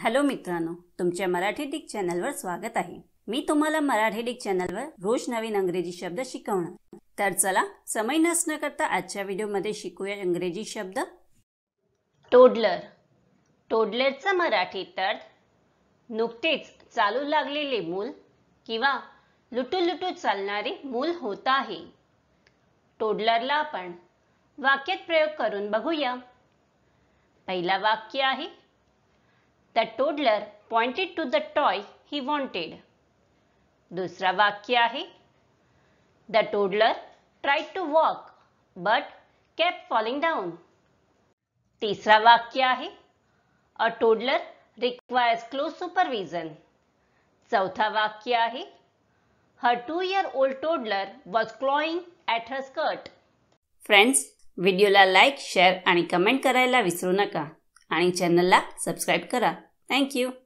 Hello मित्रांनो तुमच्या Marathi Dick चॅनलवर स्वागत आहे मी तुम्हाला मराठी डिक चॅनलवर रोज नवीन अंग्रेजी शब्द शिकवणार तर चला समय नसणं करता आजच्या व्हिडिओमध्ये शिकूया इंग्रजी शब्द टोडलर टोडलरचा मराठी तर नुकतेच चालू लागलेले मूल किंवा लुटू लुटू चालणारे मूल होत आहे टोडलरला आपण वाक्यात प्रयोग करून बघूया पहिला वाक्य आहे the toddler pointed to the toy he wanted दुसरा वाक्य आहे the toddler try to walk but keep falling down तिसरा वाक्य आहे a toddler requires close supervision चौथा वाक्य आहे ह two year old toddler was clawing at her skirt friends व्हिडिओला लाईक शेअर आणि कमेंट करायला विसरू नका आणि चॅनलला सबस्क्राईब करा Thank you.